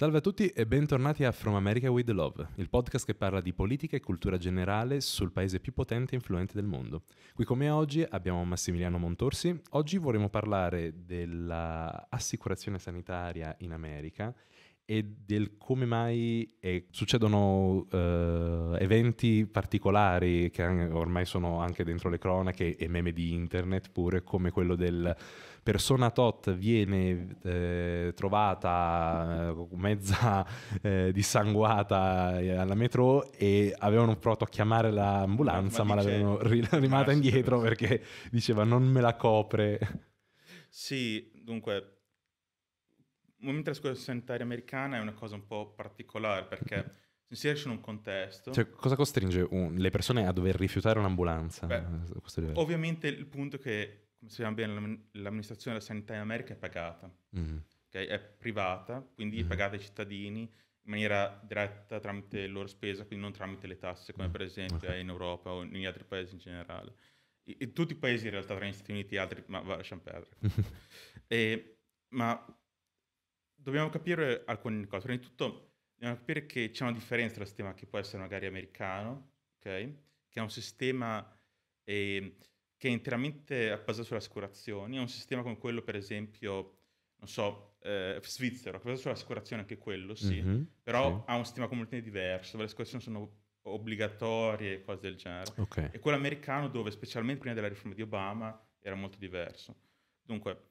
Salve a tutti e bentornati a From America with Love, il podcast che parla di politica e cultura generale sul paese più potente e influente del mondo. Qui come oggi abbiamo Massimiliano Montorsi. Oggi vorremmo parlare dell'assicurazione sanitaria in America e del come mai eh, succedono eh, eventi particolari che ormai sono anche dentro le cronache e meme di internet pure come quello del persona tot viene eh, trovata eh, mezza eh, dissanguata eh, alla metro e avevano provato a chiamare l'ambulanza ma, ma l'avevano rimata indietro perché diceva non me la copre. Sì, dunque, mentre la scuola sanitaria americana è una cosa un po' particolare perché si inserisce in un contesto. Cioè, cosa costringe un, le persone a dover rifiutare un'ambulanza? Beh, ovviamente il punto è che come sappiamo bene, l'amministrazione della sanità in America è pagata, mm-hmm. okay? è privata, quindi mm-hmm. è pagata ai cittadini in maniera diretta tramite la loro spesa, quindi non tramite le tasse, come mm, per esempio okay. in Europa o negli altri paesi in generale. I, in tutti i paesi in realtà, tra gli Stati Uniti e altri, ma va, lasciamo perdere. e, ma dobbiamo capire alcune cose. Prima di tutto, dobbiamo capire che c'è una differenza tra il sistema che può essere magari americano, okay? che è un sistema... Eh, che è interamente basato sulle assicurazioni, è un sistema come quello per esempio, non so, eh, svizzero, basato sull'assicurazione anche quello, sì, mm-hmm, però sì. ha un sistema completamente diverso, dove le assicurazioni sono obbligatorie e cose del genere, okay. e quello americano dove specialmente prima della riforma di Obama era molto diverso. Dunque,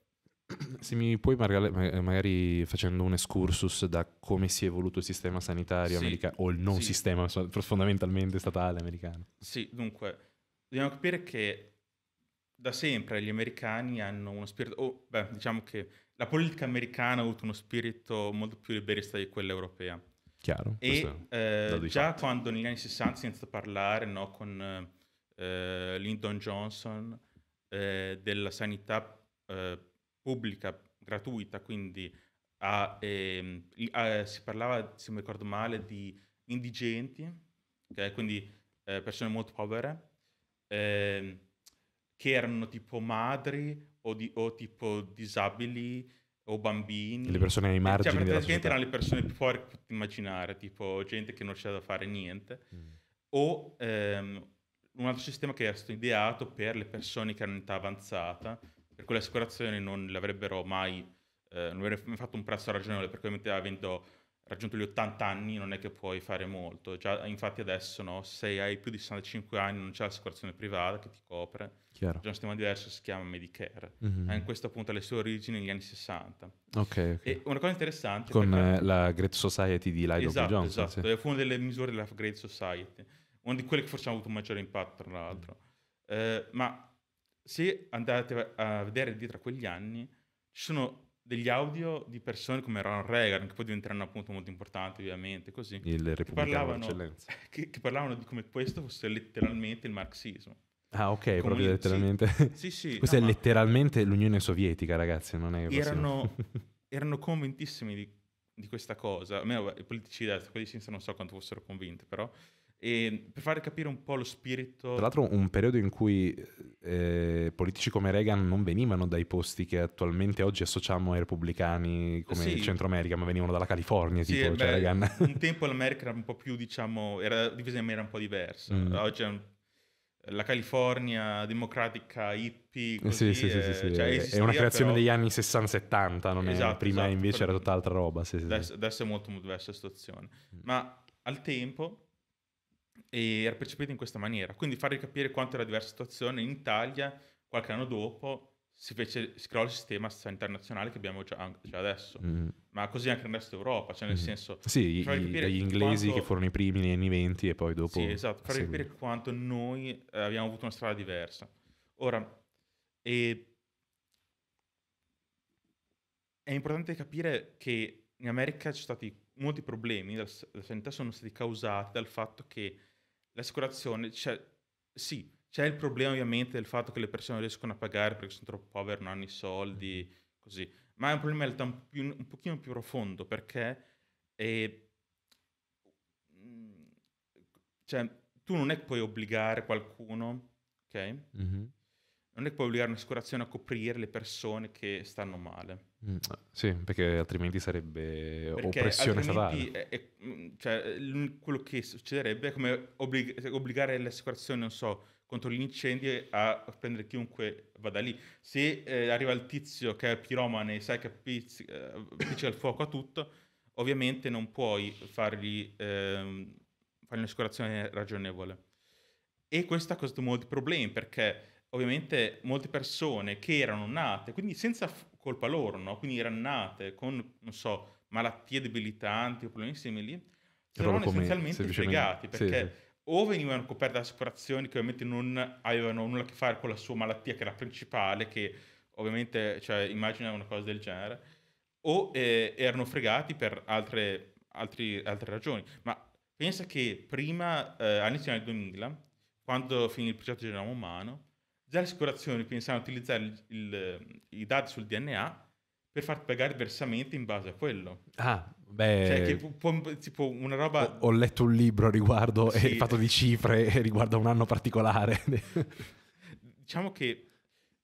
se mi puoi magari, magari, facendo un excursus da come si è evoluto il sistema sanitario sì, americano o il non sì. sistema fondamentalmente statale americano. Sì, dunque, dobbiamo capire che da sempre gli americani hanno uno spirito, oh, beh, diciamo che la politica americana ha avuto uno spirito molto più liberista di quella europea. Chiaro. E eh, già quando negli anni 60 si è iniziato a parlare no, con eh, Lyndon Johnson eh, della sanità eh, pubblica gratuita, quindi a, ehm, a, si parlava, se mi ricordo male, di indigenti, okay? quindi eh, persone molto povere ehm, che erano tipo madri o, di, o tipo disabili o bambini. Le persone ai cioè, margini cioè, praticamente erano le persone più fuori che potete immaginare, tipo gente che non c'è da fare niente. Mm. O ehm, un altro sistema che era stato ideato per le persone che hanno in età avanzata, per cui le assicurazioni non l'avrebbero mai, eh, non avrebbero mai fatto un prezzo ragionevole, perché ovviamente avendo raggiunto gli 80 anni non è che puoi fare molto. Già, infatti adesso no, se hai più di 65 anni non c'è l'assicurazione privata che ti copre. Chiaro. C'è un sistema diverso, si chiama Medicare. Mm-hmm. In questo punto ha le sue origini negli anni 60. Okay, okay. E una cosa interessante... Con perché... Eh, la Great Society di Lydo esatto, Johnson. Esatto, sì. fu una delle misure della Great Society. Una di quelle che forse ha avuto un maggiore impatto, tra l'altro. mm Eh, ma se andate a vedere dietro a quegli anni, ci sono degli audio di persone come Ronald Reagan, che poi diventeranno appunto molto importanti ovviamente, così, il repubblicano parlavano, che, che parlavano di come questo fosse letteralmente il marxismo. Ah, ok, Comunque, proprio letteralmente. Sì, sì. sì Questa no, è letteralmente l'Unione Sovietica, ragazzi. Non è erano, erano convintissimi di, di, questa cosa. A me, i politici di destra, quelli di sinistra, non so quanto fossero convinti, però. E per far capire un po' lo spirito. Tra l'altro, un periodo in cui eh, politici come Reagan non venivano dai posti che attualmente oggi associamo ai repubblicani come sì. Centro America, ma venivano dalla California. Sì, tipo, eh, cioè, beh, cioè un tempo l'America era un po' più, diciamo, era divisa in maniera un po' diversa. Mm. Oggi è un la California democratica hippie così, sì, sì, sì, eh, sì. Cioè, è una creazione però... degli anni 60-70 non esatto, è prima esatto, invece era tutt'altra roba sì, adesso, adesso, è molto molto diversa la situazione mm. ma al tempo e era percepito in questa maniera. Quindi farvi capire quanto era diversa la situazione in Italia qualche anno dopo si, fece, si creò il sistema sanitario nazionale che abbiamo già, già adesso, mm. ma così anche nel resto d'Europa, cioè nel mm. senso... Sì, gli inglesi quanto... che furono i primi negli anni 20 e poi dopo... Sì, esatto, far capire quanto noi eh, abbiamo avuto una strada diversa. Ora, eh, è importante capire che in America ci sono stati molti problemi, la, sanità sono stati causati dal fatto che l'assicurazione, cioè, sì, c'è il problema ovviamente del fatto che le persone non riescono a pagare perché sono troppo povere, non hanno i soldi, così, ma è un problema un, più, un pochino più profondo perché eh, mm, cioè, tu non è che puoi obbligare qualcuno, ok? Mm-hmm. Non è che puoi obbligare un'assicurazione a coprire le persone che stanno male. Mm, sì, perché altrimenti sarebbe perché oppressione statale. È, è, mm, cioè, quello che succederebbe è come obblig- obbligare le assicurazioni, non so, contro gli incendi a prendere chiunque vada lì. Se eh, arriva il tizio che è piromane e sai che pizz- eh, il fuoco a tutto, ovviamente non puoi fargli, ehm, fargli un'assicurazione ragionevole. E questa ha causato molti problemi perché ovviamente molte persone che erano nate, quindi senza f- colpa loro, no? quindi erano nate con, non so, malattie debilitanti o problemi simili, si trovavano essenzialmente fregati perché sì, o venivano coperte da assicurazioni che ovviamente non avevano nulla a che fare con la sua malattia che era principale, che ovviamente cioè, immagina una cosa del genere, o eh, erano fregati per altre, altri, altre, ragioni. Ma pensa che prima, eh, all'inizio del 2000, quando finì il progetto di Genoma Umano, Già le assicurazioni pensano a utilizzare il, il, i dati sul DNA per farti pagare versamenti in base a quello. Ah, beh... Cioè, che può, tipo una roba... Ho, ho letto un libro a riguardo, sì. è fatto di cifre, riguarda un anno particolare. diciamo che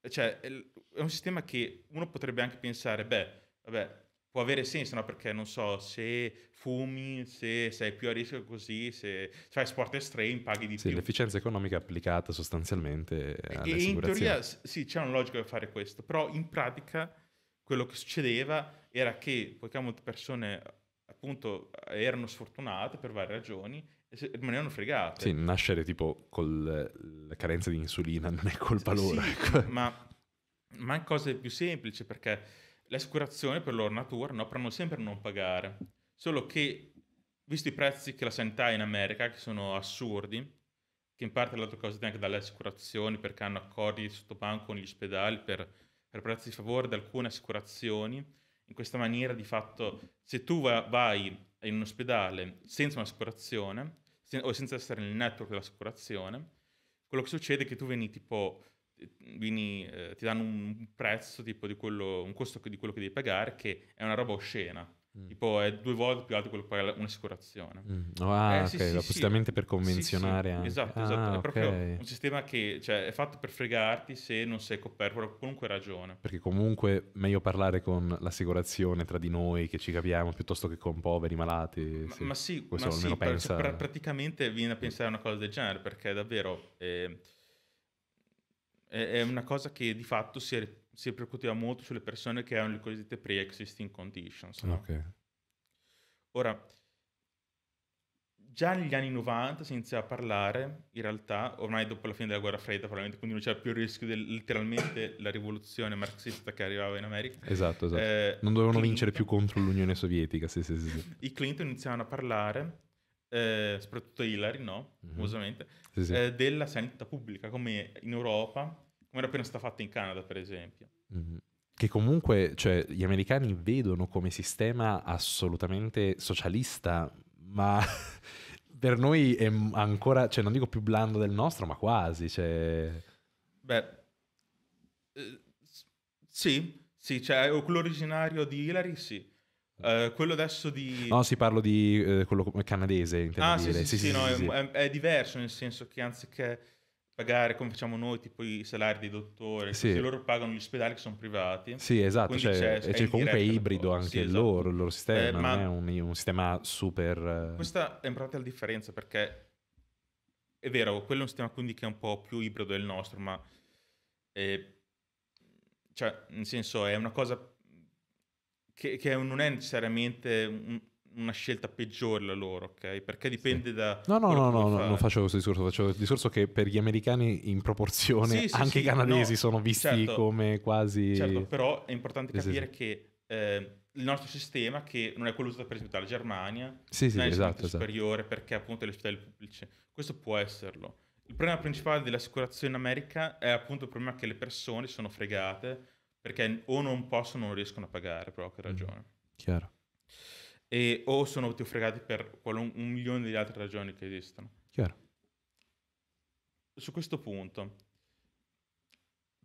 cioè, è un sistema che uno potrebbe anche pensare, beh, vabbè, può avere senso, no? Perché non so, se fumi, se sei più a rischio così, se fai sport estremi paghi di sì, più. l'efficienza economica applicata sostanzialmente alle e in teoria sì, c'è una logica per fare questo, però in pratica quello che succedeva era che, poiché molte persone appunto erano sfortunate per varie ragioni, rimanevano fregate. Sì, nascere tipo con la carenza di insulina non è colpa sì, loro. Sì, ecco. ma, ma cose più semplici perché le l'assicurazione per loro natura no, però sempre a non pagare, solo che visto i prezzi che la sanità ha in America, che sono assurdi, che in parte l'altra cosa è anche dalle assicurazioni, perché hanno accordi sotto banco con gli ospedali per, per prezzi di favore di alcune assicurazioni, in questa maniera di fatto se tu vai in un ospedale senza un'assicurazione, o senza essere nel network dell'assicurazione, quello che succede è che tu vieni tipo vini eh, ti danno un prezzo tipo di quello, un costo di quello che devi pagare che è una roba oscena. Mm. Tipo è due volte più alto quello che paga un'assicurazione. Mm. ah, eh, ok, sì, appositamente sì. per convenzionare. Esatto, ah, esatto. È proprio un sistema che cioè, è fatto per fregarti se non sei coperto per qualunque ragione. Perché comunque meglio parlare con l'assicurazione tra di noi che ci capiamo piuttosto che con poveri, malati. Ma, ma sì, Questo ma sì pensa... pra- praticamente viene a pensare a una cosa del genere perché davvero... Eh, è una cosa che di fatto si, si percuteva molto sulle persone che erano le cosiddette pre-existing conditions. No? Okay. Ora, già negli anni 90 si iniziava a parlare, in realtà, ormai dopo la fine della guerra fredda, probabilmente, quindi non c'era più il rischio di letteralmente la rivoluzione marxista che arrivava in America. Esatto, esatto. Eh, non dovevano Clinton, vincere più contro l'Unione Sovietica, sì, sì, sì. I Clinton iniziavano a parlare, eh, soprattutto Hillary, no? Mm-hmm. sì, sì. eh, della sanità pubblica, come in Europa come era appena stata fatta in Canada, per esempio. Mm-hmm. Che comunque, cioè, gli americani vedono come sistema assolutamente socialista, ma per noi è ancora, cioè, non dico più blando del nostro, ma quasi. Cioè... Beh, eh, sì, sì, cioè, quello originario di Hillary, sì. Uh, quello adesso di... No, si parlo di eh, quello canadese, intendo ah, dire. Sì, sì, sì, sì, no, sì, è, sì. È, è, diverso nel senso che anziché pagare come facciamo noi, tipo i salari dei dottori, sì. se loro pagano gli ospedali che sono privati. Sì, esatto, cioè, c'è, c'è, comunque ibrido anche sì, esatto. loro, il loro sistema, eh, non è un, un, sistema super... Eh, Questa è importante la differenza perché è vero, quello è un sistema quindi che è un po' più ibrido del nostro, ma... È... Eh, cioè, nel senso, è una cosa che, che non è necessariamente... Un una scelta peggiore la loro, ok? Perché dipende sì. da... No, no, no, no, no non faccio questo discorso, faccio il discorso che per gli americani in proporzione sì, sì, anche i canadesi no, sono visti certo, come quasi... Certo, però è importante capire che eh, il nostro sistema, che non è quello usato per esempio dalla Germania, sì, sì, non è esatto, esatto, superiore perché appunto le ospedali pubblico. questo può esserlo. Il problema principale dell'assicurazione in America è appunto il problema che le persone sono fregate perché o non possono o non riescono a pagare però che mm, ragione. Mm, chiaro e, o sono più fregati per qualun- un milione di altre ragioni che esistono. Chiaro. Su questo punto,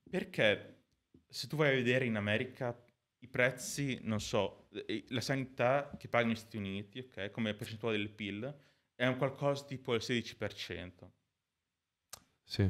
perché se tu vai a vedere in America i prezzi, non so, la sanità che pagano gli Stati Uniti, ok, come percentuale del PIL, è un qualcosa tipo il 16%. Sì.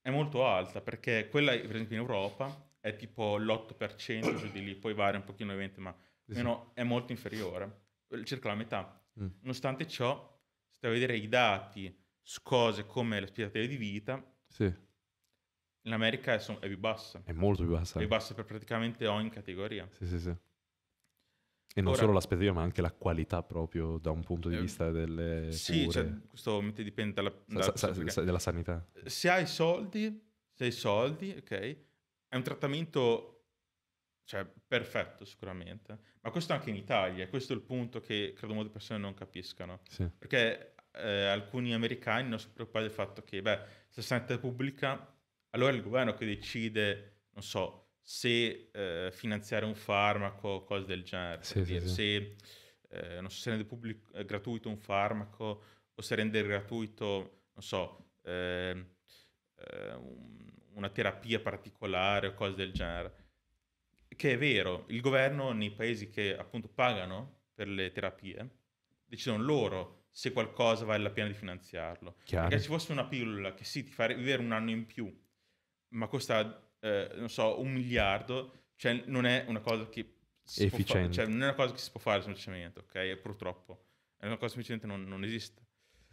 È molto alta perché quella, per esempio, in Europa è tipo l'8% giù di lì, poi varia un pochino ovviamente, ma esatto. meno, è molto inferiore circa la metà. Mm. Nonostante ciò, se a vedere i dati su cose come l'aspettativa di vita, sì. in America è, è, più bassa. È molto più bassa. È più bassa per praticamente ogni categoria. Sì, sì, sì. E non Ora, solo l'aspettativa, ma anche la qualità proprio da un punto di eh, vista delle sì, cure. Cioè, questo ovviamente dipende dalla, dalla sa, sa, sa, della sanità. Se hai soldi, se hai soldi, ok, è un trattamento cioè, perfetto sicuramente, ma questo anche in Italia, questo è il punto che credo molte persone non capiscano, sì. perché eh, alcuni americani non si preoccupano del fatto che, beh, se la sanità pubblica, allora è il governo che decide, non so, se eh, finanziare un farmaco o cose del genere, sì, sì, se, eh, non so, se rendere pubblico, eh, gratuito un farmaco o se rende gratuito, non so, ehm, eh, una terapia particolare o cose del genere che è vero, il governo nei paesi che appunto pagano per le terapie decidono loro se qualcosa vale la pena di finanziarlo. Chiaro. Perché ci fosse una pillola che sì, ti fa vivere un anno in più, ma costa, eh, non so, un miliardo, cioè non è una cosa che si Efficiente. può fare, cioè non è una cosa che si può fare semplicemente, ok? Purtroppo. È una cosa che semplicemente non, non esiste.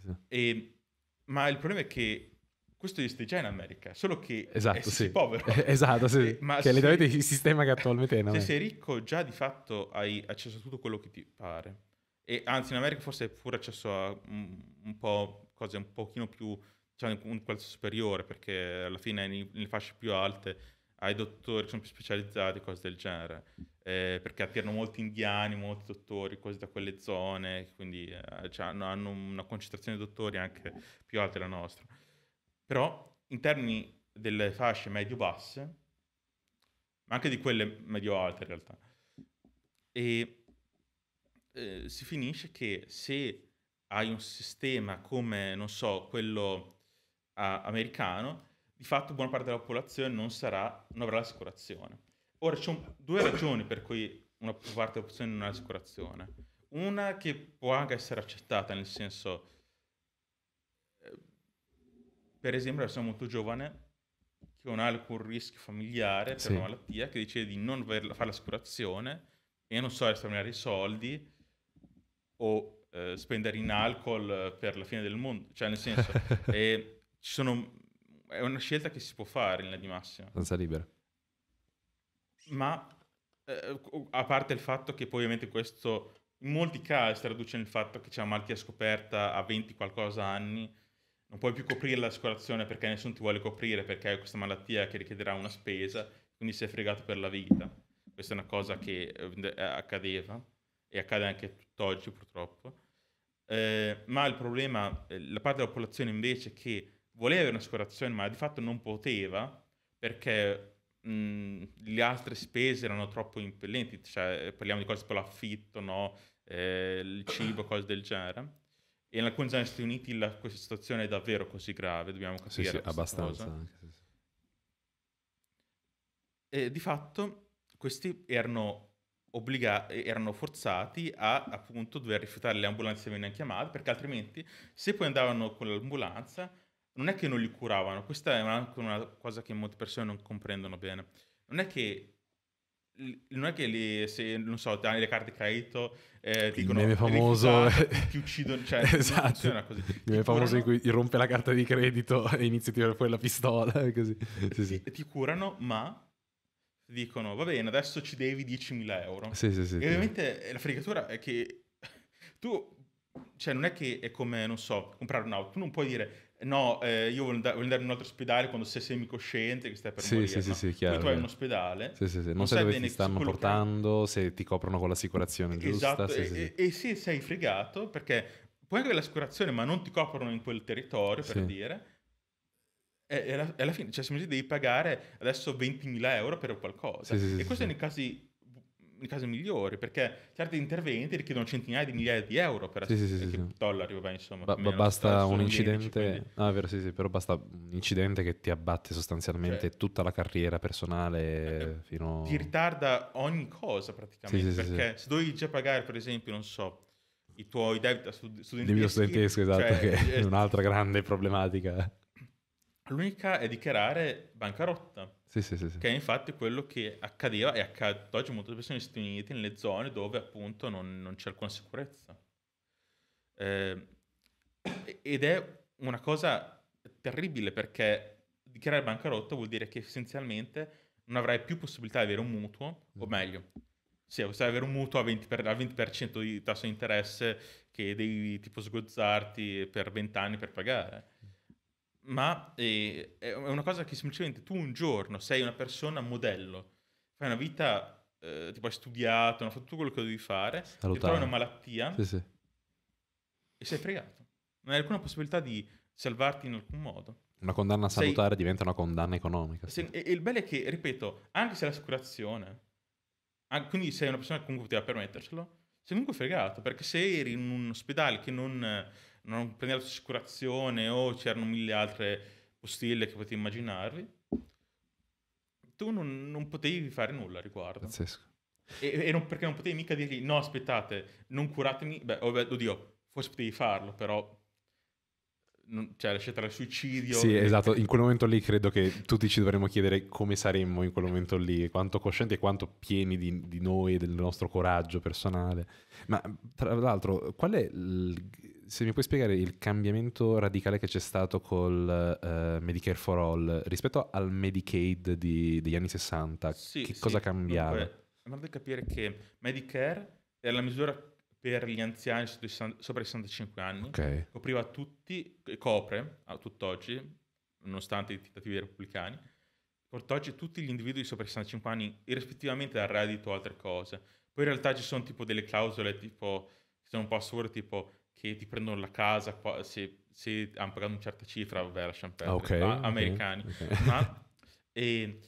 Sì. E, ma il problema è che questo esiste già in America, solo che esatto, sì. povero. esatto, sì. Eh, ma che è il sistema che attualmente è. Se sei ricco già di fatto hai accesso a tutto quello che ti pare. E anzi in America forse hai pure accesso a un, un po' cose un pochino più, diciamo, un qualcosa superiore, perché alla fine nelle fasce più alte hai dottori che sono più specializzati, cose del genere. Eh, perché attirano molti indiani, molti dottori, cose da quelle zone, quindi eh, cioè, hanno una concentrazione di dottori anche più alta della nostra. Però in termini delle fasce medio-basse, ma anche di quelle medio-alte in realtà, e, eh, si finisce che se hai un sistema come, non so, quello a- americano, di fatto buona parte della popolazione non, sarà, non avrà l'assicurazione. Ora, ci sono due ragioni per cui una parte della popolazione non ha l'assicurazione. Una che può anche essere accettata, nel senso per esempio, una persona molto giovane che non ha alcun rischio familiare per sì. una malattia, che decide di non fare l'assicurazione e non so risparmiare i soldi o eh, spendere in alcol per la fine del mondo. Cioè, nel senso, eh, sono, è una scelta che si può fare in linea di massima. Senza libera. Ma eh, a parte il fatto che poi ovviamente questo in molti casi si traduce nel fatto che c'è una malattia scoperta a 20 qualcosa anni non puoi più coprire l'assicurazione perché nessuno ti vuole coprire perché hai questa malattia che richiederà una spesa, quindi sei fregato per la vita. Questa è una cosa che eh, eh, accadeva e accade anche tutt'oggi purtroppo. Eh, ma il problema, eh, la parte della popolazione invece che voleva avere un'assicurazione ma di fatto non poteva perché mh, le altre spese erano troppo impellenti, cioè parliamo di cose tipo l'affitto, no? eh, il cibo, cose del genere. E in alcuni Stati Uniti la, questa situazione è davvero così grave, dobbiamo capire. Sì, sì abbastanza. Anche, E di fatto questi erano, obbliga- erano forzati a appunto dover rifiutare le ambulanze che venivano chiamate, perché altrimenti se poi andavano con l'ambulanza non è che non li curavano, questa è anche una cosa che molte persone non comprendono bene. Non è che non è che le, se non so, dai le carte credito, eh, ti il dicono, meme famoso ti uccidono, cioè esatto. non funziona così. Il meme famoso curano... in cui rompe la carta di credito e inizia a tirare fuori la pistola così. Sì, sì. Ti, ti, curano, ma dicono va bene, adesso ci devi 10.000 euro. Sì, sì, sì. E ovviamente sì. Eh, la fregatura è che tu cioè non è che è come, non so, comprare un'auto, tu non puoi dire no, eh, io voglio andare, in un altro ospedale quando sei semicosciente, che stai per sì, morire. Sì, no? sì, chiaro, Qui tu vai in un ospedale. Sì, sì, sì. Non, non sai dove ti stanno portando, che... se ti coprono con l'assicurazione esatto, giusta. e, e, e se sei fregato, perché puoi avere l'assicurazione ma non ti coprono in quel territorio, per dire... E alla, alla fine, cioè, se devi pagare adesso 20.000 euro per qualcosa. e questo sì. nei casi in caso migliore, perché certi interventi richiedono centinaia di migliaia di euro per sì, ass- sì, sì, sì. dollari, vabbè, insomma. Ba- ba- basta un incidente, 11, ah, vero, sì, sì, però basta un incidente che ti abbatte sostanzialmente cioè, tutta la carriera personale eh, fino Ti ritarda ogni cosa praticamente, perché se dovevi già pagare, per esempio, non so, i tuoi debiti studenteschi, debito studentesco, esatto, cioè, che è eh, un'altra grande problematica. L'unica è dichiarare bancarotta. Sì, sì, sì, sì. Che è infatti quello che accadeva e accade oggi molto spesso negli Stati Uniti, nelle zone dove appunto non, non c'è alcuna sicurezza. Eh, ed è una cosa terribile perché dichiarare bancarotta vuol dire che essenzialmente non avrai più possibilità di avere un mutuo, o mm. meglio, sì, se avere un mutuo a 20%, per, al 20% di tasso di interesse che devi tipo sgozzarti per 20 anni per pagare ma è, eh, è una cosa che semplicemente tu un giorno sei una persona modello, fai una vita, eh, tipo hai studiato, hai fatto tutto quello che devi fare, Salutare. ti trovi una malattia sì, sì. e sei fregato. Non hai alcuna possibilità di salvarti in alcun modo. Una condanna salutare sei... diventa una condanna economica. Sì. e, il bello è che, ripeto, anche se l'assicurazione, anche, quindi sei una persona che comunque poteva permettercelo, sei comunque fregato, perché se eri in un ospedale che non non prendere assicurazione o c'erano mille altre postille che potevi immaginarvi, tu non, non, potevi fare nulla a riguardo. Pazzesco. E, e non, perché non potevi mica dirgli no, aspettate, non curatemi, oh, beh, oddio, forse potevi farlo, però non, cioè la scelta del suicidio. Sì, e... esatto, in quel momento lì credo che tutti ci dovremmo chiedere come saremmo in quel momento lì, quanto coscienti e quanto pieni di, di noi e del nostro coraggio personale. Ma tra l'altro, qual è il se mi puoi spiegare il cambiamento radicale che c'è stato col uh, Medicare for All rispetto al Medicaid di, degli anni 60, sì, che sì, cosa cambiava? Dunque, è importante capire che Medicare era la misura per gli anziani sopra i 65 anni, okay. copriva tutti, copre a tutt'oggi, nonostante i tentativi repubblicani, tutt'oggi tutti gli individui sopra i 65 anni, irrispettivamente dal reddito o altre cose. Poi in realtà ci sono tipo delle clausole tipo, che sono un po' assurde, tipo che ti prendono la casa se, se hanno pagato una certa cifra, vabbè, lasciamo perdere, okay, ma, ah, americani. Okay. Ma e,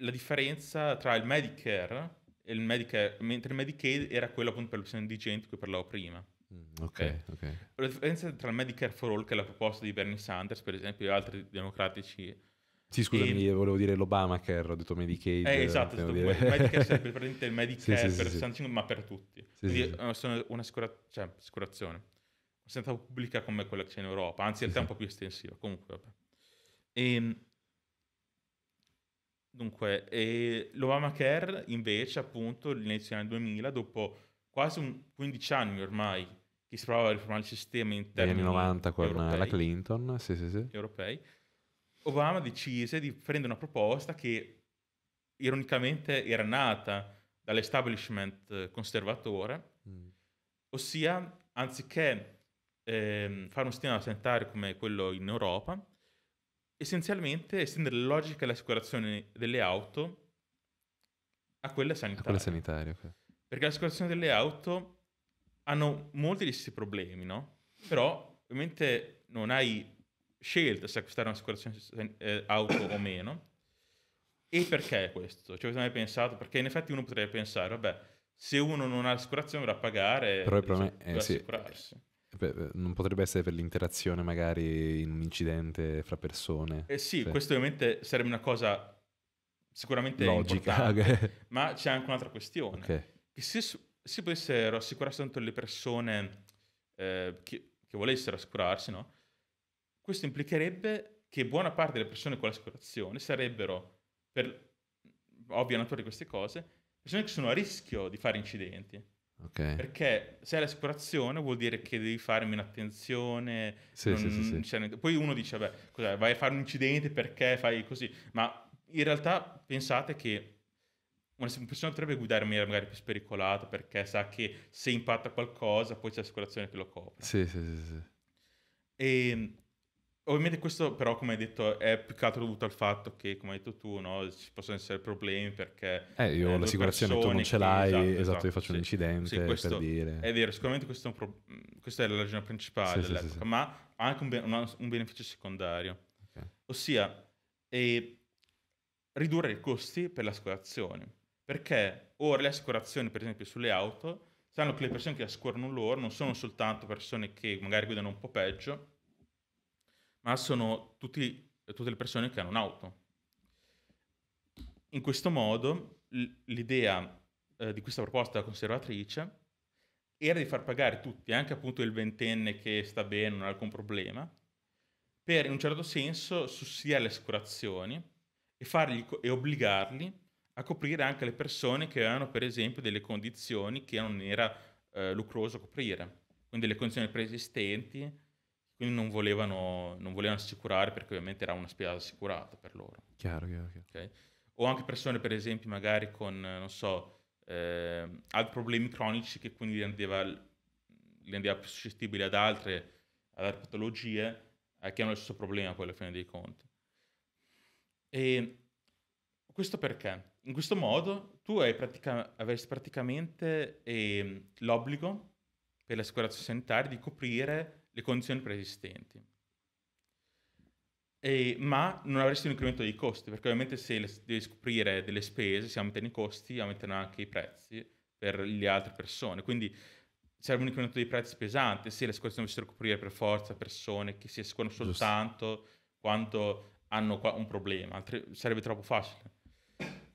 la differenza tra il Medicare e il Medicare, mentre il Medicaid era quello appunto per l'opzione indigente di cui parlavo prima. Mm, okay, okay. La differenza tra il Medicare for All, che è la proposta di Bernie Sanders, per esempio, e altri democratici sì, scusami, e... volevo dire l'Obamacare, ho detto Medicaid. Eh, esatto, detto dire... Medicare sarebbe praticamente il Medicare sì, per 65, ma per tutti. Quindi sono un'assicurazione, cioè, senza pubblica come quella che c'è in Europa, anzi in realtà è un po' più estensiva, comunque vabbè. E... Ehm, dunque, e l'Obamacare invece, appunto, all'inizio del 2000, dopo quasi un 15 anni ormai che si provava a riformare il sistema interno. Negli anni 90 con europei, la Clinton, sì, sì, sì. Europei, Obama decise di prendere una proposta che ironicamente era nata dall'establishment eh, conservatore, mm. ossia anziché eh, fare un sistema sanitario come quello in Europa, essenzialmente estendere la logica dell'assicurazione delle auto a quella sanitaria. A quella sanitaria okay. Perché l'assicurazione delle auto hanno molti di questi problemi, no? Però ovviamente non hai scelto se acquistare un'assicurazione eh, auto o meno. E perché questo? Ci avete mai pensato? Perché in effetti uno potrebbe pensare, vabbè, se uno non ha l'assicurazione dovrà pagare Però il problema è, eh, sì, eh, non potrebbe essere per l'interazione magari in un incidente fra persone. Eh sì, sì. Cioè questo ovviamente sarebbe una cosa sicuramente logica, ma c'è anche un'altra questione. Okay. Che se si potessero assicurare tanto le persone eh, che, che volessero assicurarsi, no? Questo implicherebbe che buona parte delle persone con l'assicurazione sarebbero, per ovvio natura di queste cose, persone che sono a rischio di fare incidenti. Okay. Perché se hai l'assicurazione vuol dire che devi farmi un'attenzione. Sì, non, sì, sì, cioè, poi uno dice, beh, vai a fare un incidente perché fai così. Ma in realtà pensate che una persona potrebbe guidare in maniera magari più spericolata perché sa che se impatta qualcosa poi c'è l'assicurazione che lo copre. Sì, sì, sì. sì. E ehm, Ovviamente questo però, come hai detto, è più che altro dovuto al fatto che, come hai detto tu, no, ci possono essere problemi perché... Eh, io ho eh, l'assicurazione, tu non ce l'hai, che, esatto, esatto, io faccio sì, un incidente, sì, per dire... È vero, sicuramente questo è, pro- mm, questa è la ragione principale sì, dell'epoca, ma ha anche un, be- un, un, beneficio secondario, okay. ossia ridurre i costi per l'assicurazione. perché ora le assicurazioni, per esempio, sulle auto, sanno che le persone che assicurano loro non sono soltanto persone che magari guidano un po' peggio, ma sono tutti, tutte le persone che hanno un'auto. In questo modo l'idea eh, di questa proposta conservatrice era di far pagare tutti, anche appunto il ventenne che sta bene, non ha alcun problema, per in un certo senso sussidiare le assicurazioni e, fargli, e obbligarli a coprire anche le persone che avevano per esempio delle condizioni che non era eh, lucroso coprire, quindi le condizioni preesistenti quindi non volevano, non volevano assicurare perché ovviamente era una spesa assicurata per loro. Chiaro, chiaro, chiaro. Okay? O anche persone, per esempio, magari con, non so, eh, altri problemi cronici che quindi li rendeva, più suscettibili ad altre, ad altre patologie eh, che hanno lo stesso problema poi alla fine dei conti. E questo perché? In questo modo tu pratica- avresti praticamente eh, l'obbligo per l'assicurazione sanitaria di coprire le condizioni preesistenti. E, ma non avresti un incremento dei costi, perché ovviamente se le, devi scoprire delle spese, se aumentano i costi, aumentano anche i prezzi per le altre persone. Quindi serve un incremento dei prezzi pesante, se le scorse dovessero coprire per forza persone che si escono soltanto Just. quando hanno un problema, altri, sarebbe troppo facile.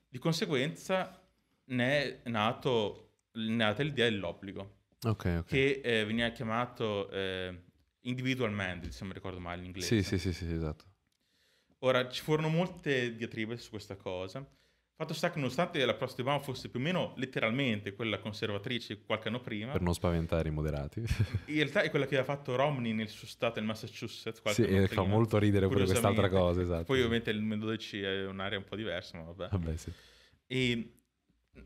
Di conseguenza ne è, nato, ne è nata l'idea dell'obbligo, okay, okay. che eh, veniva chiamato eh, Individual Man, se non ricordo male in inglese. Sì, sì, sì, sì, esatto. Ora, ci furono molte diatribe su questa cosa. Fatto sta che nonostante la prossima Obama fosse più o meno letteralmente quella conservatrice qualche anno prima... Per non spaventare i moderati. in realtà è quella che ha fatto Romney nel suo stato, in Massachusetts. Sì, e fa molto ridere pure quest'altra cosa, esatto. Poi ovviamente il Mendodeci è un'area un po' diversa, ma vabbè. Vabbè, sì. E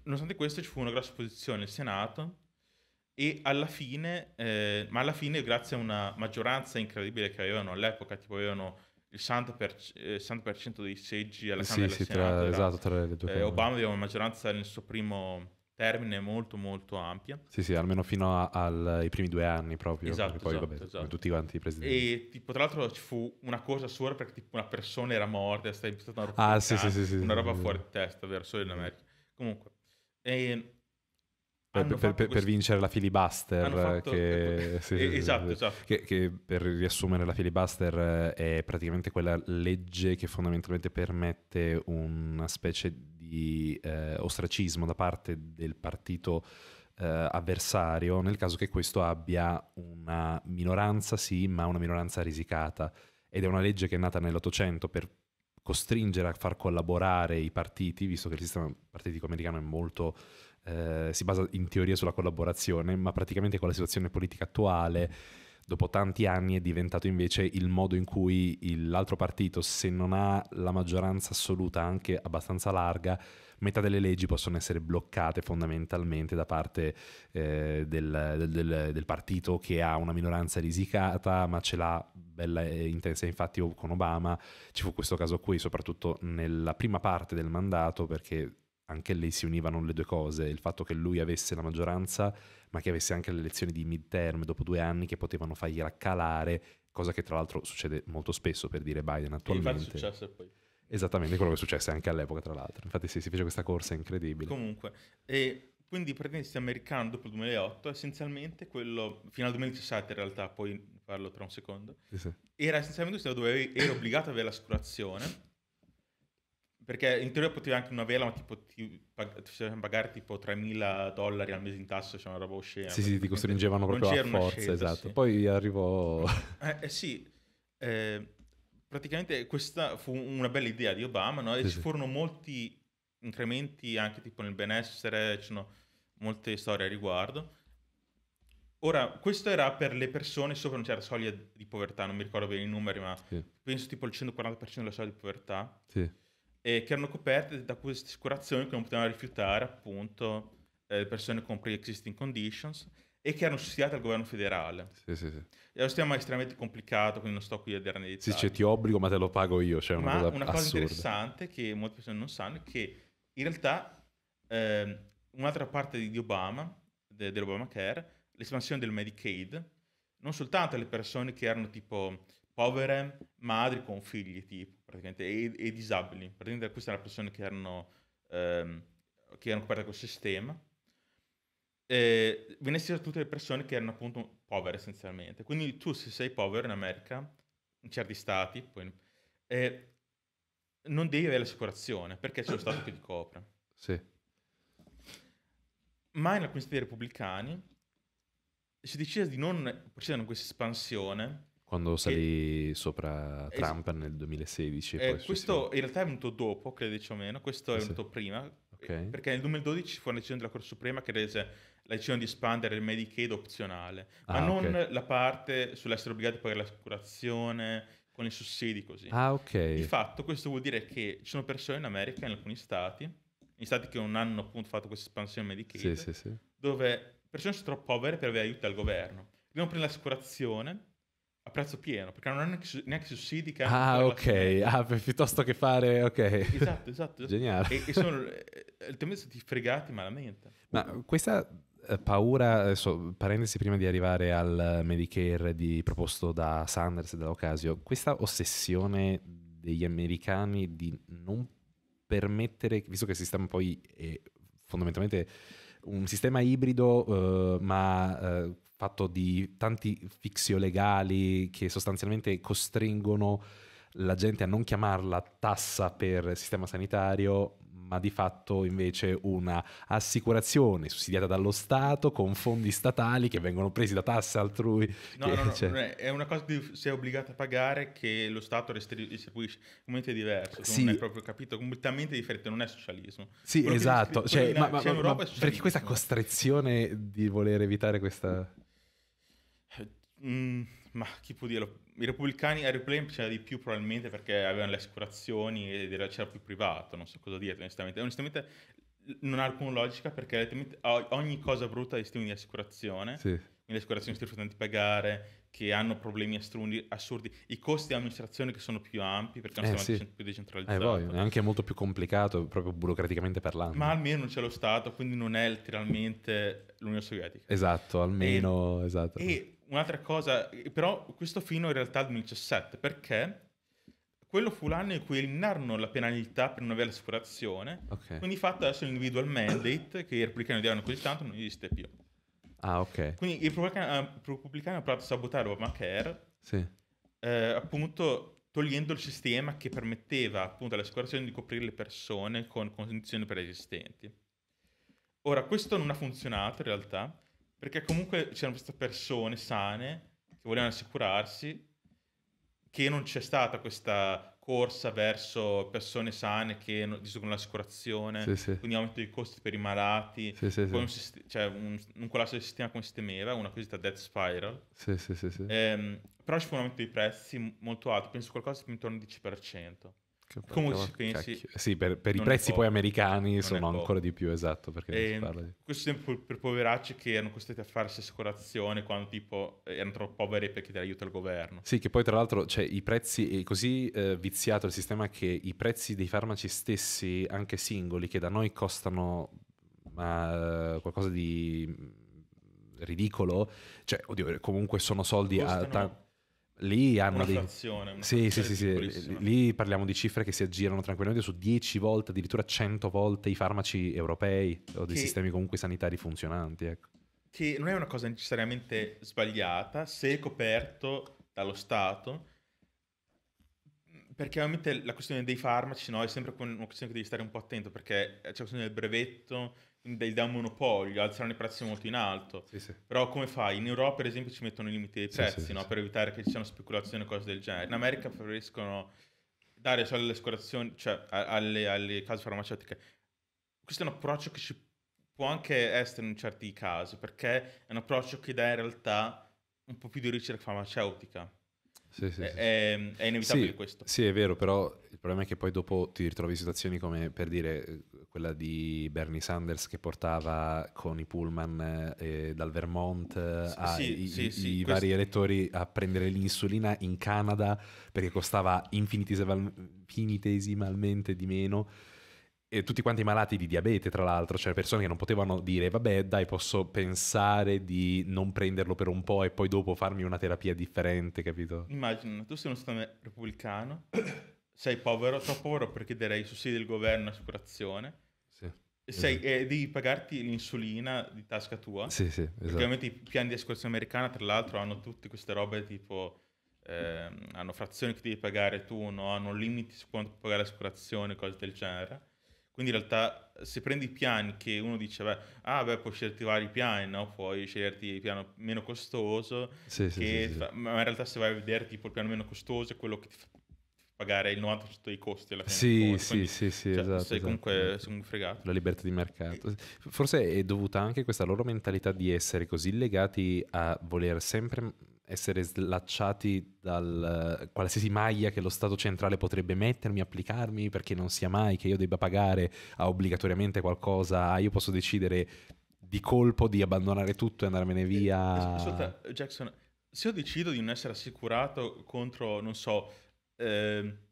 nonostante questo ci fu una grossa opposizione al Senato e alla fine, eh, ma alla fine grazie a una maggioranza incredibile che avevano all'epoca, tipo avevano il 60%, per, eh, dei seggi alla Camera sì, sì, Senato, tra, esatto, tra le due eh, Obama aveva una maggioranza nel suo primo termine molto molto ampia. Sì, sì, almeno fino ai primi due anni proprio, esatto, poi esatto, vabbè, esatto. tutti quanti i presidenti. E tipo, tra l'altro ci fu una cosa sola perché tipo una persona era morta, è stata una roba, ah, sì, sì, sì, una roba fuori di testa, vero, solo in America. Comunque, eh, per, per, per, questo... vincere la filibuster, fatto... che... sì, esatto, sì, esatto, Che, che, per riassumere la filibuster eh, è praticamente quella legge che fondamentalmente permette una specie di eh, ostracismo da parte del partito eh, avversario nel caso che questo abbia una minoranza, sì, ma una minoranza risicata. Ed è una legge che è nata nell'Ottocento per costringere a far collaborare i partiti, visto che il sistema partitico americano è molto eh, si basa in teoria sulla collaborazione, ma praticamente con la situazione politica attuale, dopo tanti anni, è diventato invece il modo in cui l'altro partito, se non ha la maggioranza assoluta anche abbastanza larga, metà delle leggi possono essere bloccate fondamentalmente da parte eh, del, del, del, del, partito che ha una minoranza risicata, ma ce l'ha bella e intensa. Infatti, con Obama ci fu questo caso qui, soprattutto nella prima parte del mandato, perché anche lei si univano le due cose, il fatto che lui avesse la maggioranza, ma che avesse anche le elezioni di midterm dopo due anni che potevano fargli calare, cosa che tra l'altro succede molto spesso per dire Biden attualmente. E infatti poi. Esattamente quello che successe anche all'epoca, tra l'altro. Infatti, sì, si fece questa corsa incredibile. Comunque, e quindi il presidente americano dopo il 2008 essenzialmente quello, fino al 2017 in realtà, poi parlo tra un secondo, sì, sì. era essenzialmente un stato dove eri obbligato ad avere l'assicurazione perché in teoria potevi anche una vela, ma tipo ti, pag- pagare tipo 3.000 dollari al mese in tasse, cioè una roba oscena. Sì, sì, ti costringevano proprio a forza, scelta, esatto. Sì. Poi arrivò... Eh, eh sì, eh, praticamente questa fu una bella idea di Obama, no? E sì, ci sì. furono molti incrementi anche tipo nel benessere, ci sono molte storie a riguardo. Ora, questo era per le persone sopra una certa soglia di povertà, non mi ricordo bene i numeri, ma sì. penso tipo il 140% della soglia di povertà. Sì eh, che erano coperte da queste assicurazioni che non potevano rifiutare appunto eh, persone con pre-existing conditions e che erano sussidiate dal governo federale. Sì, sì, sì. È un sistema estremamente complicato, quindi non sto qui a dire nei dettagli. Sì, cioè, ti obbligo ma te lo pago io, cioè una ma cosa una cosa assurda. interessante che molte persone non sanno è che in realtà eh, un'altra parte di Obama, de- dell'Obamacare, l'espansione del Medicaid, non soltanto alle persone che erano tipo povere madri con figli, tipo, praticamente, e, e disabili. Praticamente queste erano persone che erano, ehm, che erano coperte col sistema. E venissero tutte le persone che erano appunto povere essenzialmente. Quindi tu se sei povero in America, in certi stati, poi, eh, non devi avere l'assicurazione perché c'è lo Stato che ti copre. Sì. Ma in alcuni stati Repubblicani si decise di non procedere con questa espansione quando salì e, sopra Trump es- nel 2016. Eh, questo in realtà è venuto dopo, credici o meno, questo è eh venuto sì. prima, okay. Eh, perché nel 2012 fu una decisione della Corte Suprema che rese la decisione di espandere il Medicaid opzionale, ma ah, non okay. la parte sull'essere obbligati a pagare l'assicurazione con i sussidi così. Ah, ok. Di fatto questo vuol dire che ci sono persone in America, in alcuni stati, in stati che non hanno appunto fatto questa espansione Medicaid, sì, sì, dove persone sono troppo povere per avere aiuto dal governo. Devono prendere l'assicurazione a prezzo pieno, perché non hanno neanche sussidi che Ah, ok, ah, piuttosto che fare... Ok. Esatto, esatto. Geniale. E, e sono altrimenti eh, ti fregati malamente. Ma questa eh, paura, adesso, parentesi prima di arrivare al Medicare di, proposto da Sanders e da Ocasio, questa ossessione degli americani di non permettere, visto che il sistema poi è eh, fondamentalmente un sistema ibrido, eh, ma eh, fatto di tanti fixio legali che sostanzialmente costringono la gente a non chiamarla tassa per sistema sanitario, ma di fatto invece una assicurazione sussidiata dallo Stato con fondi statali che vengono presi da tasse altrui. No, no, no, cioè... Eh, è una cosa che si è obbligata a pagare che lo Stato restituisce, completamente diverso, sì. non è proprio capito, completamente differente, non è socialismo. Sì, Quello esatto, cioè, ma, ma, ma, perché questa costrizione di voler evitare questa... Mm, ma chi può dirlo? I repubblicani a Aeroplane c'era di più probabilmente perché avevano le assicurazioni ed era, c'era più privato, non so cosa dire onestamente. Onestamente non ha alcuna logica perché ogni cosa brutta ha sistemi di assicurazione. Sì. Le assicurazioni stiamo facendo pagare, che hanno problemi astrundi, assurdi, i costi di amministrazione che sono più ampi perché non eh, sì. più decentralizzati. Eh, poi, è anche molto più complicato proprio burocraticamente parlando. Ma almeno non c'è lo Stato, quindi non è letteralmente l'Unione Sovietica. Esatto, almeno... E, esatto. E un'altra cosa, però questo fino in realtà al 2017, perché quello fu l'anno in cui eliminarono la penalità per non avere l'assicurazione, okay. quindi fatto adesso l'individual mandate che i repubblicani odiavano così tanto non esiste più. Ah, ok. Quindi eh, i repubblicani hanno provato a sabotare Obamacare, sì. eh, appunto togliendo il sistema che permetteva appunto all'assicurazione di coprire le persone con condizioni preesistenti. Ora, questo non ha funzionato in realtà, perché comunque c'erano queste persone sane che volevano assicurarsi che non c'è stata questa corsa verso persone sane che distruggono l'assicurazione, sì, sì. quindi aumento dei costi per i malati, sì, sì, poi un, sist- cioè un, un, collasso del sistema come si temeva, una cosiddetta death spiral. Sì, sì, sì, sì. Ehm, però ci fu un aumento dei prezzi molto alto, penso qualcosa intorno al 10%. Comunque, pensi... Sì, per, per i prezzi poi americani sono ancora di più, esatto, perché ehm, di... Questo sempre per poveracci che erano costretti a farsi assicurazione quando tipo erano troppo poveri perché ti aiuta il governo. Sì, che poi tra l'altro cioè, i prezzi, è eh, così eh, viziato il sistema che i prezzi dei farmaci stessi, anche singoli, che da noi costano eh, qualcosa di mm, ridicolo, cioè, oddio, comunque sono soldi... Costano... A, ta- Lì hanno una dei... frazione, una sì, sì, sì, sì. Lì parliamo di cifre che si aggirano tranquillamente su 10 volte, addirittura 100 volte i farmaci europei o dei che... sistemi comunque sanitari funzionanti. Ecco. Che non è una cosa necessariamente sbagliata se è coperto dallo Stato, perché ovviamente la questione dei farmaci no, è sempre una questione che devi stare un po' attento perché c'è la questione del brevetto dei, da un monopolio, alzano i prezzi molto in alto. Sì, sì. Però come fai? In Europa, ad esempio, ci mettono i limiti dei prezzi sì, no? per evitare che ci siano speculazioni e cose del genere. In America preferiscono dare soldi alle scorazioni, cioè alle, alle case farmaceutiche. Questo è un approccio che ci può anche essere in certi casi, perché è un approccio che dà in realtà un po' più di ricerca farmaceutica sì, sì, è, sì. È, è, inevitabile questo. Sì, è vero, però il problema è che poi dopo ti ritrovi in situazioni come per dire eh, quella di Bernie Sanders che portava con i pullman eh, dal Vermont eh, ai vari questo... elettori a prendere l'insulina in Canada perché costava infinitesimalmente di meno eh, tutti quanti malati di diabete, tra l'altro, cioè persone che non potevano dire vabbè dai posso pensare di non prenderlo per un po' e poi dopo farmi una terapia differente, capito? Immagino, tu sei uno stato repubblicano, sei povero, troppo povero per chiedere i sussidi del governo e assicurazione. Sì. Sei, esatto. eh, devi pagarti l'insulina di tasca tua. Sì, sì, esatto. Ovviamente i piani di assicurazione americana, tra l'altro, hanno tutte queste robe tipo... Eh, hanno frazioni che devi pagare tu, no? hanno limiti su quanto puoi pagare l'assicurazione, cose del genere. Quindi in realtà se prendi i piani che uno dice, beh, ah, beh puoi sceglierti vari piani, no? puoi sceglierti il piano meno costoso, sì, sì, fa... ma in realtà se vai a vedere tipo il piano meno costoso è quello che ti fa pagare il 90% dei costi alla fine. Sì, Quindi, sì, sì, sì, cioè, esatto. Sei comunque esatto. fregato. La libertà di mercato. Forse è dovuta anche a questa loro mentalità di essere così legati a voler sempre essere slacciati dal eh, qualsiasi maglia che lo Stato centrale potrebbe mettermi, applicarmi, perché non sia mai che io debba pagare obbligatoriamente qualcosa, ah, io posso decidere di colpo di abbandonare tutto e andarmene eh, via. Ascolta, Jackson, se io decido di non essere assicurato contro, non so, eh,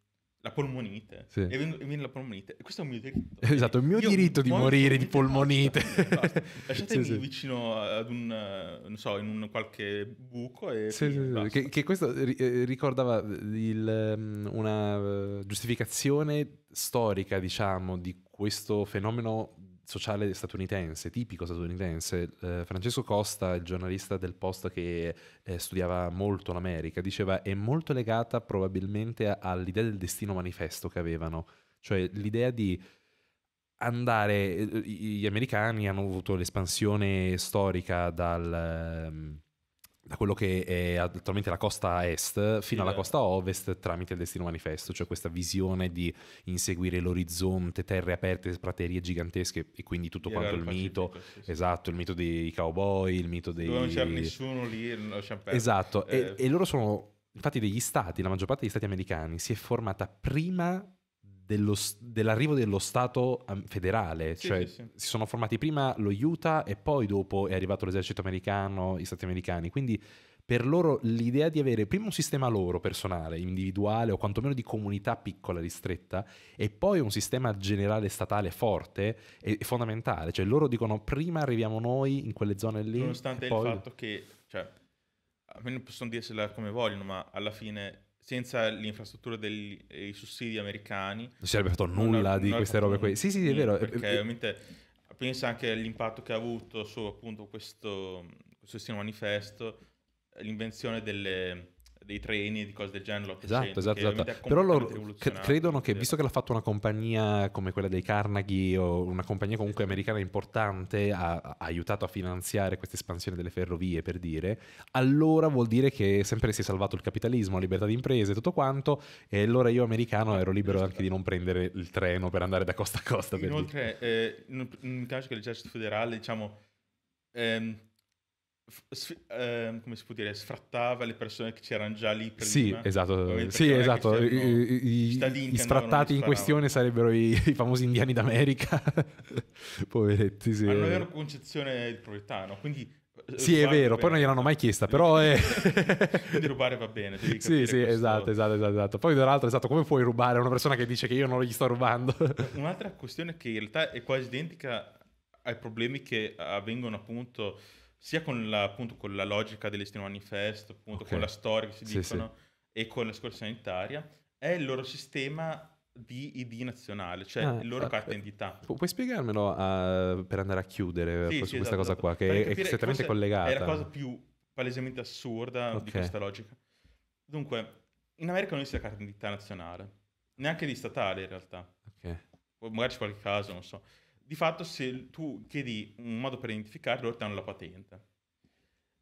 la polmonite sì. e, viene, e viene la polmonite e questo è un mio diritto esatto il mio Io diritto di morire di polmonite basta. lasciatemi sì, vicino ad un non so in un qualche buco e sì, sì, che, che, questo eh, ricordava il, ehm, una eh, giustificazione storica diciamo di questo fenomeno sociale statunitense, tipico statunitense. Eh, Francesco Costa, il giornalista del Post che eh, studiava molto l'America, diceva è molto legata probabilmente all'idea del destino manifesto che avevano, cioè l'idea di andare, eh, gli americani hanno avuto l'espansione storica dal ehm, da quello che è attualmente la costa est fino alla costa ovest tramite il destino manifesto, cioè questa visione di inseguire l'orizzonte, terre aperte, praterie gigantesche e quindi tutto Era quanto il, il mito, sì, esatto, il mito dei cowboy, il mito dei... Dove non c'è nessuno lì, non c'era Esatto, eh... e, e loro sono infatti degli stati, la maggior parte degli stati americani si è formata prima dello, dell'arrivo dello Stato ehm, federale, sì, cioè sì, sì. si sono formati prima lo Utah e poi dopo è arrivato l'esercito americano, gli Stati americani, quindi per loro l'idea di avere prima un sistema loro personale, individuale o quantomeno di comunità piccola, ristretta, e poi un sistema generale statale forte è fondamentale. Cioè loro dicono prima arriviamo noi in quelle zone lì. Nonostante poi... il fatto che, cioè, almeno possono dirsela come vogliono, ma alla fine senza l'infrastruttura dei eh, sussidi americani. Non si sarebbe fatto nulla ha, di queste robe qui. Sì, sì, è vero. Perché ovviamente pensa anche all'impatto che ha avuto su appunto questo, questo manifesto, l'invenzione delle, dei treni di cose del genere. Esatto, esatto, esatto. Però loro credono che, visto che l'ha fatto una compagnia come quella dei Carnegie o una compagnia comunque americana importante, ha, ha aiutato a finanziare questa espansione delle ferrovie, per dire, allora vuol dire che sempre si è salvato il capitalismo, la libertà di imprese e tutto quanto, e allora io americano ero libero anche di non prendere il treno per andare da costa a costa. Inoltre, eh, in caso che l'esercito federale, diciamo... Ehm, eh, come si può dire, sfrattava le persone che c'erano già lì prima. Sì, esatto. Sì, esatto. I, i, i, sfrattati in questione sarebbero i, famosi indiani d'America. Poveretti, sì. Ma non avevano concezione di proprietà, no? Quindi eh, sì, è vero, poi non gliel'hanno mai chiesta, però è... Quindi rubare va bene. Devi sì, sì, esatto, esatto, esatto, esatto, Poi tra l'altro, esatto, come puoi rubare a una persona che dice che io non gli sto rubando? Un'altra questione che in realtà è quasi identica ai problemi che avvengono appunto sia con la, appunto, con la logica dell'Estino Manifesto, appunto, okay. con la storia che si sì, dicono, sì. e con la scuola sanitaria, è il loro sistema di ID nazionale, cioè ah, loro eh, carta eh, d'identità. Pu- puoi spiegarmelo uh, per andare a chiudere sì, su questa esatto, cosa esatto. qua, che è strettamente collegata. È la cosa più palesemente assurda okay. di questa logica. Dunque, in America non esiste la carta d'identità nazionale, neanche di statale in realtà. Okay. Magari c'è qualche caso, non so di fatto se tu chiedi un modo per identificarlo, loro ti hanno la patente.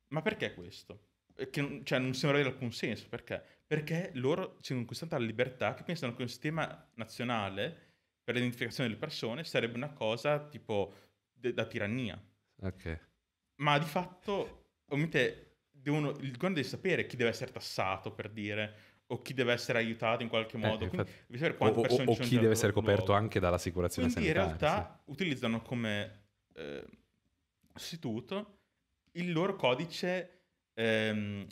Ma perché questo? Eh, che, cioè, non sembra avere alcun senso, perché? Perché loro si sono conquistata la libertà che pensano che un sistema nazionale per l'identificazione delle persone sarebbe una cosa tipo de- da tirannia. Ok. Ma di fatto, ovviamente, devono, il governo deve sapere chi deve essere tassato, per dire, o chi deve essere aiutato in qualche eh, modo, eh, Quindi, infatti, o, o, o chi deve essere coperto nuovo. anche dall'assicurazione Quindi sanitaria. in realtà sì. utilizzano come eh, istituto il loro codice ehm,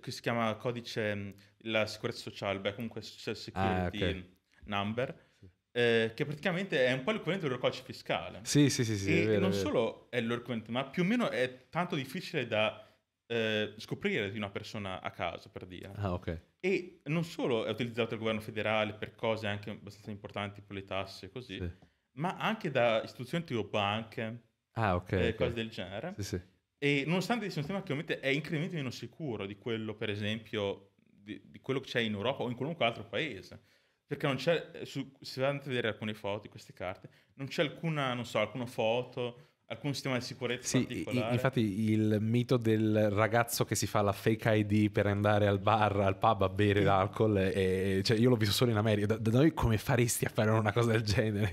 che si chiama codice mm, la sicurezza sociale, beh, comunque social ah, security ah, okay. number, eh, che praticamente è un po' l'equivalente del loro codice fiscale. Sì, sì, sì. sì e vero, non vero. solo è il loro equivalente, ma più o meno è tanto difficile da eh, scoprire di una persona a caso, per dire. Ah, ok. E non solo è utilizzato dal governo federale per cose anche abbastanza importanti, tipo le tasse e così, sì. ma anche da istituzioni tipo banche, ah, okay, eh, okay. cose del genere. Sì, sì. E nonostante sia un sistema che ovviamente è incredibilmente meno sicuro di quello, per esempio, di, di, quello che c'è in Europa o in qualunque altro paese. Perché non c'è, eh, su, se andate a vedere alcune foto di queste carte, non c'è alcuna, non so, alcuna foto alcun sistema di sicurezza sì, particolare. Infatti il mito del ragazzo che si fa la fake ID per andare al bar, al pub a bere mm. l'alcol, e, cioè, io l'ho visto solo in America. Da, da, noi come faresti a fare una cosa del genere?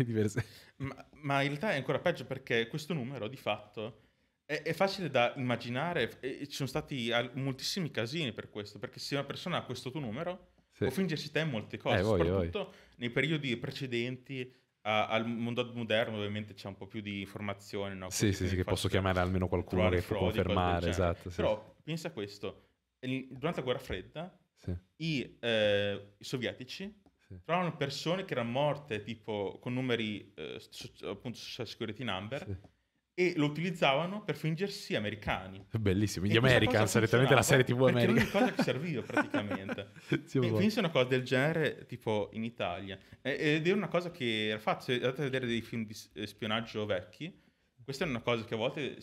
Ma, ma, in realtà è ancora peggio perché questo numero di fatto è, è facile da immaginare. E ci sono stati moltissimi casini per questo, perché se una persona ha questo tuo numero... Sì. Può fingersi te in molte cose, eh, voglio, soprattutto voglio. nei periodi precedenti a, al mondo moderno ovviamente c'è un po' più di informazione. No? Sì, sì, sì, che posso chiamare almeno qualcuno che può confermare, esatto. Sì. Però pensa a questo, durante la guerra fredda sì. i, eh, i, sovietici sì. trovavano persone che erano morte tipo con numeri eh, so, appunto social security number e lo utilizzavano per fingersi americani. Bellissimo, gli e Americans, solitamente la serie tv americana. Era l'unica cosa che serviva praticamente. sì, e penso una cosa del genere tipo in Italia. Ed era una cosa che era fatta, andate a vedere dei film di spionaggio vecchi, questa è una cosa che a volte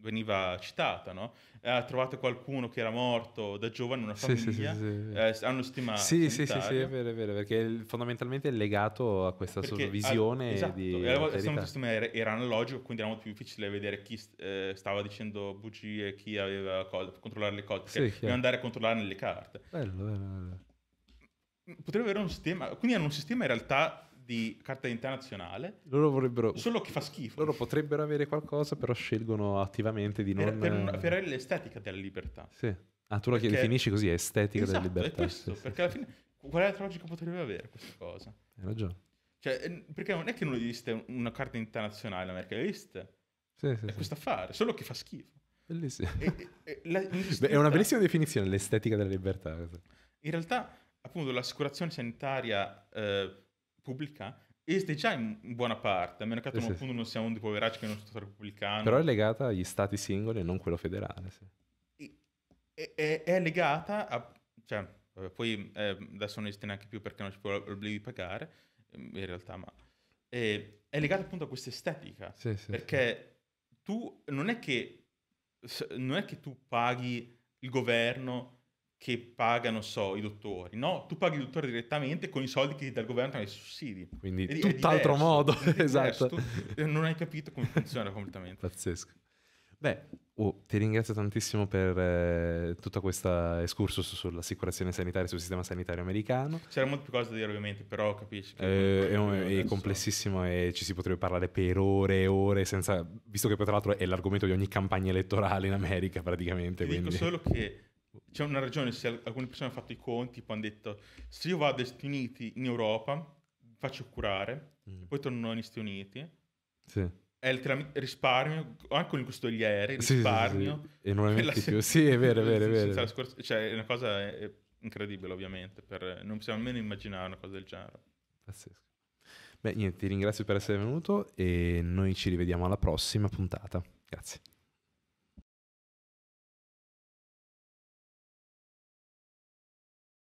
veniva citata, no? Eh, ha trovato qualcuno che era morto da giovane, una famiglia, sì, sì, sì, eh, hanno stimato. Sì, sì, sì, sì, è vero, è vero, perché fondamentalmente è legato a questa perché, sua visione. Al, esatto, di e allora, era analogico, quindi era molto più difficile vedere chi eh, stava dicendo bugie, chi aveva cosa, controllare le cose, sì, doveva andare a controllare nelle carte. Bello, bello, bello. Potrebbe avere un sistema, quindi hanno un sistema in realtà di carta internazionale. Loro vorrebbero. Solo che fa schifo. Loro potrebbero avere qualcosa, però scelgono attivamente di non. Per, per, per l'estetica della libertà. Sì. Ah, tu perché... la definisci così, estetica esatto, della libertà. È questo, sì, perché sì. alla fine. Quale altra logica potrebbe avere questa cosa? Hai ragione. Cioè, perché non è che non esiste una carta internazionale, ma esiste. Sì, sì, è questo affare, solo che fa schifo. Bellissimo. E, e, la, Beh, è una bellissima definizione l'estetica della libertà. In realtà, appunto, l'assicurazione sanitaria eh, pubblica esiste già in buona parte, a meno che a sì, sì. non siamo un dei poveracci che non è stato repubblicano. Però è legata agli stati singoli e non quello federale. Sì. E, è, è, legata a... Cioè, eh, poi eh, adesso non esiste neanche più perché non ci può l'obbligo di pagare, ehm, in realtà, ma... Eh, è legata appunto a questa estetica. sì, sì, perché tu non è che... Non è che tu paghi il governo che pagano, so, i dottori, no? Tu paghi il dottore direttamente con i soldi che ti dà il governo i sussidi. Quindi è, tutt'altro diverso, modo, esatto. Tu non hai capito come funziona completamente. Pazzesco. Beh, oh, ti ringrazio tantissimo per eh, tutta questa escursus sull'assicurazione sanitaria, sul sistema sanitario americano. C'era molte più cose da dire ovviamente, però capisci che... Eh, è, un, è complessissimo e ci si potrebbe parlare per ore e ore, senza... visto che poi tra l'altro è l'argomento di ogni campagna elettorale in America praticamente. Ti quindi. dico solo che c'è una ragione se alcune persone hanno fatto i conti, poi hanno detto se io vado agli Stati Uniti in Europa, faccio curare, mm. poi torno negli Stati Uniti. Sì. È il risparmio, anche con il costo degli aerei, risparmio. Sì, sì, e non è la, più. Sì, è vero, è vero, è vero. Scorsa, cioè, è una cosa è incredibile, ovviamente, per, non possiamo nemmeno immaginare una cosa del genere. Pazzesco. Beh, niente, ti ringrazio per essere venuto e noi ci rivediamo alla prossima puntata. Grazie.